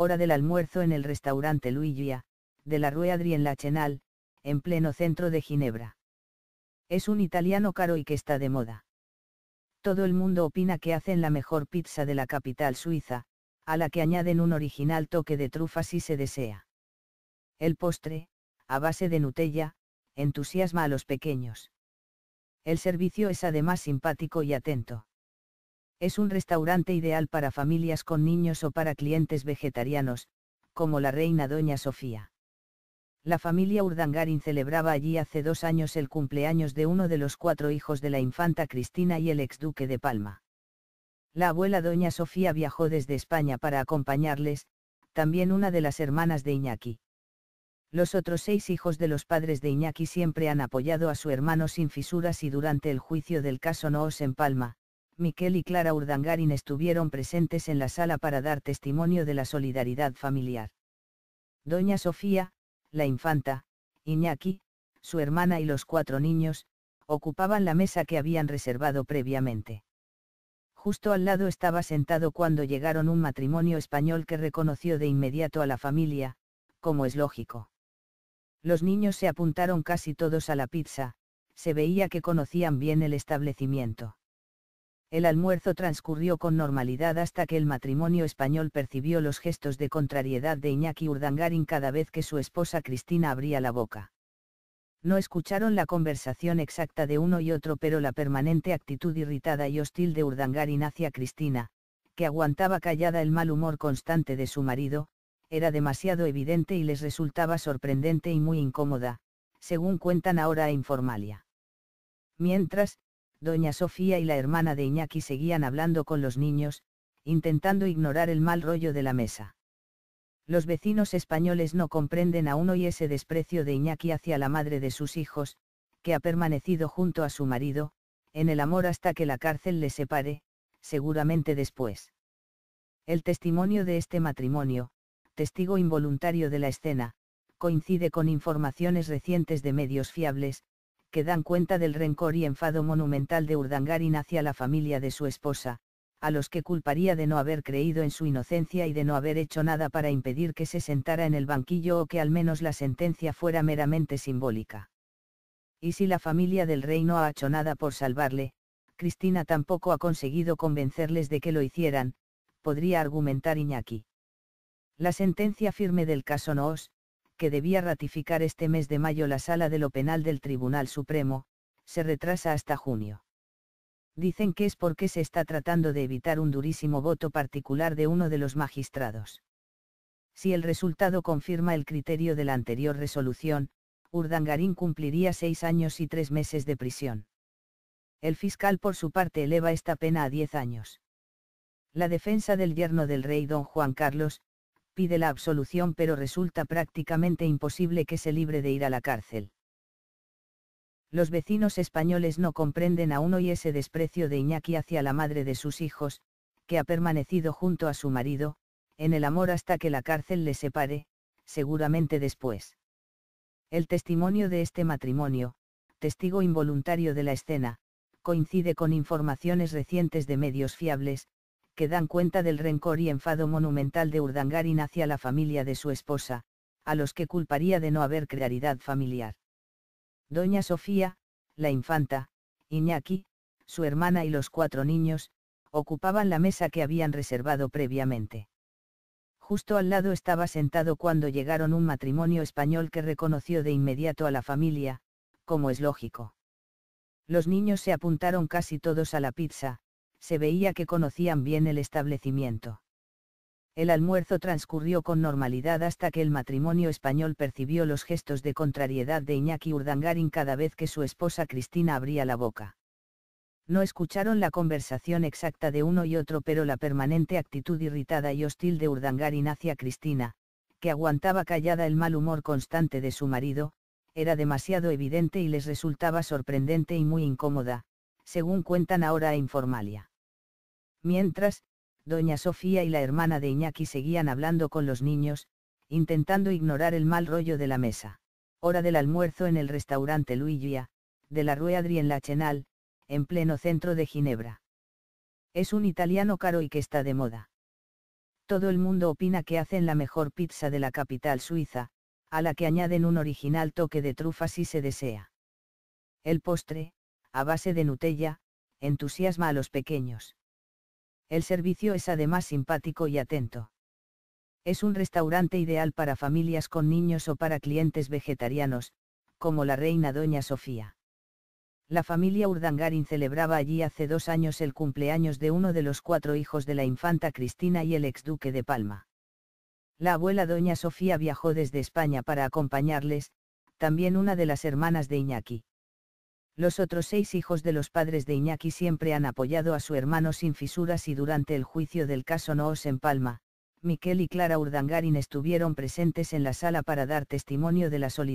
hora del almuerzo en el restaurante Luigia, de la Rue Adrien Lachenal, en pleno centro de Ginebra. Es un italiano caro y que está de moda. Todo el mundo opina que hacen la mejor pizza de la capital suiza, a la que añaden un original toque de trufa si se desea. El postre, a base de Nutella, entusiasma a los pequeños. El servicio es además simpático y atento. Es un restaurante ideal para familias con niños o para clientes vegetarianos, como la reina Doña Sofía. La familia Urdangarin celebraba allí hace dos años el cumpleaños de uno de los cuatro hijos de la infanta Cristina y el exduque de Palma. La abuela Doña Sofía viajó desde España para acompañarles, también una de las hermanas de Iñaki. Los otros seis hijos de los padres de Iñaki siempre han apoyado a su hermano sin fisuras y durante el juicio del caso Noos en Palma, Miquel y Clara Urdangarin estuvieron presentes en la sala para dar testimonio de la solidaridad familiar. Doña Sofía, la infanta, Iñaki, su hermana y los cuatro niños, ocupaban la mesa que habían reservado previamente. Justo al lado estaba sentado cuando llegaron un matrimonio español que reconoció de inmediato a la familia, como es lógico. Los niños se apuntaron casi todos a la pizza, se veía que conocían bien el establecimiento. El almuerzo transcurrió con normalidad hasta que el matrimonio español percibió los gestos de contrariedad de Iñaki Urdangarin cada vez que su esposa Cristina abría la boca. No escucharon la conversación exacta de uno y otro, pero la permanente actitud irritada y hostil de Urdangarin hacia Cristina, que aguantaba callada el mal humor constante de su marido, era demasiado evidente y les resultaba sorprendente y muy incómoda, según cuentan ahora a Informalia. Mientras, Doña Sofía y la hermana de Iñaki seguían hablando con los niños, intentando ignorar el mal rollo de la mesa. Los vecinos españoles no comprenden aún hoy ese desprecio de Iñaki hacia la madre de sus hijos, que ha permanecido junto a su marido, en el amor hasta que la cárcel le separe, seguramente después. El testimonio de este matrimonio, testigo involuntario de la escena, coincide con informaciones recientes de medios fiables, que dan cuenta del rencor y enfado monumental de Urdangarin hacia la familia de su esposa, a los que culparía de no haber creído en su inocencia y de no haber hecho nada para impedir que se sentara en el banquillo o que al menos la sentencia fuera meramente simbólica. Y si la familia del rey no ha hecho nada por salvarle, Cristina tampoco ha conseguido convencerles de que lo hicieran, podría argumentar Iñaki. La sentencia firme del caso Noos, que debía ratificar este mes de mayo la sala de lo penal del Tribunal Supremo, se retrasa hasta junio. Dicen que es porque se está tratando de evitar un durísimo voto particular de uno de los magistrados. Si el resultado confirma el criterio de la anterior resolución, Urdangarín cumpliría seis años y tres meses de prisión. El fiscal por su parte eleva esta pena a diez años. La defensa del yerno del rey don Juan Carlos, pide la absolución pero resulta prácticamente imposible que se libre de ir a la cárcel. Los vecinos españoles no comprenden aún hoy ese desprecio de Iñaki hacia la madre de sus hijos, que ha permanecido junto a su marido, en el amor hasta que la cárcel le separe, seguramente después. El testimonio de este matrimonio, testigo involuntario de la escena, coincide con informaciones recientes de medios fiables, que dan cuenta del rencor y enfado monumental de Urdangarin hacia la familia de su esposa, a los que culparía de no haber claridad familiar. Doña Sofía, la infanta, Iñaki, su hermana y los cuatro niños, ocupaban la mesa que habían reservado previamente. Justo al lado estaba sentado cuando llegaron un matrimonio español que reconoció de inmediato a la familia, como es lógico. Los niños se apuntaron casi todos a la pizza, se veía que conocían bien el establecimiento. El almuerzo transcurrió con normalidad hasta que el matrimonio español percibió los gestos de contrariedad de Iñaki Urdangarin cada vez que su esposa Cristina abría la boca. No escucharon la conversación exacta de uno y otro, pero la permanente actitud irritada y hostil de Urdangarin hacia Cristina, que aguantaba callada el mal humor constante de su marido, era demasiado evidente y les resultaba sorprendente y muy incómoda, según cuentan ahora a Informalia. Mientras, doña Sofía y la hermana de Iñaki seguían hablando con los niños, intentando ignorar el mal rollo de la mesa. Hora del almuerzo en el restaurante Luigia, de la Rue Adrien Lachenal, en pleno centro de Ginebra. Es un italiano caro y que está de moda. Todo el mundo opina que hacen la mejor pizza de la capital suiza, a la que añaden un original toque de trufa si se desea. El postre, a base de Nutella, entusiasma a los pequeños. El servicio es además simpático y atento. Es un restaurante ideal para familias con niños o para clientes vegetarianos, como la reina Doña Sofía. La familia Urdangarin celebraba allí hace dos años el cumpleaños de uno de los cuatro hijos de la infanta Cristina y el exduque de Palma. La abuela Doña Sofía viajó desde España para acompañarles, también una de las hermanas de Iñaki. Los otros seis hijos de los padres de Iñaki siempre han apoyado a su hermano sin fisuras y durante el juicio del caso Noos en Palma, Miquel y Clara Urdangarin estuvieron presentes en la sala para dar testimonio de la solidaridad